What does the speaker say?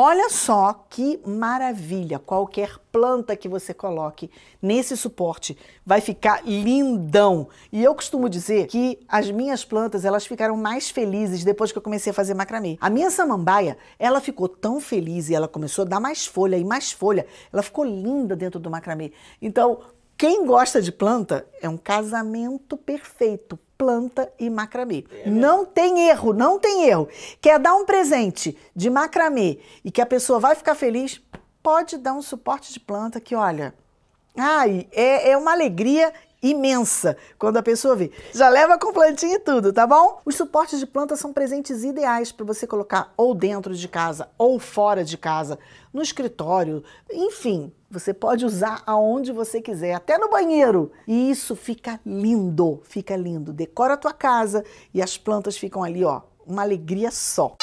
Olha só que maravilha! Qualquer planta que você coloque nesse suporte vai ficar lindão. E eu costumo dizer que as minhas plantas elas ficaram mais felizes depois que eu comecei a fazer macramê. A minha samambaia ela ficou tão feliz e ela começou a dar mais folha e mais folha. Ela ficou linda dentro do macramê. Então quem gosta de planta é um casamento perfeito, planta e macramê. É não tem erro, não tem erro. Quer dar um presente de macramê e que a pessoa vai ficar feliz, pode dar um suporte de planta que, olha, ai, é, é uma alegria imensa quando a pessoa vir. Já leva com plantinha e tudo, tá bom? Os suportes de planta são presentes ideais para você colocar ou dentro de casa ou fora de casa, no escritório, enfim, você pode usar aonde você quiser, até no banheiro. E isso fica lindo, fica lindo. Decora a tua casa e as plantas ficam ali, ó, uma alegria só.